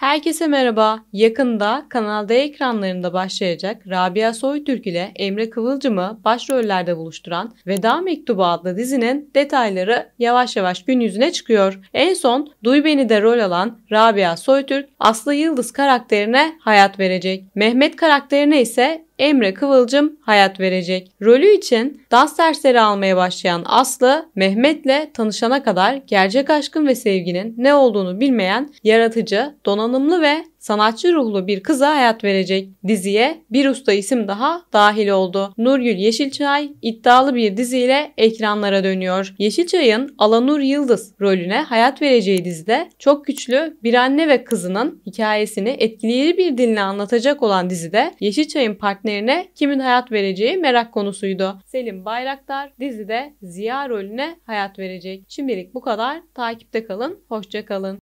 Herkese merhaba. Yakında kanalda ekranlarında başlayacak Rabia Soytürk ile Emre Kıvılcım'ı başrollerde buluşturan Veda Mektubu adlı dizinin detayları yavaş yavaş gün yüzüne çıkıyor. En son Duy beni de rol alan Rabia Soytürk Aslı Yıldız karakterine hayat verecek. Mehmet karakterine ise Emre Kıvılcım hayat verecek. Rolü için dans dersleri almaya başlayan Aslı, Mehmet'le tanışana kadar gerçek aşkın ve sevginin ne olduğunu bilmeyen yaratıcı, donanımlı ve sanatçı ruhlu bir kıza hayat verecek. Diziye bir usta isim daha dahil oldu. Nurgül Yeşilçay iddialı bir diziyle ekranlara dönüyor. Yeşilçay'ın Alanur Yıldız rolüne hayat vereceği dizide çok güçlü bir anne ve kızının hikayesini etkileyici bir dille anlatacak olan dizide Yeşilçay'ın partnerine kimin hayat vereceği merak konusuydu. Selim Bayraktar dizide Ziya rolüne hayat verecek. Şimdilik bu kadar. Takipte kalın. Hoşça kalın.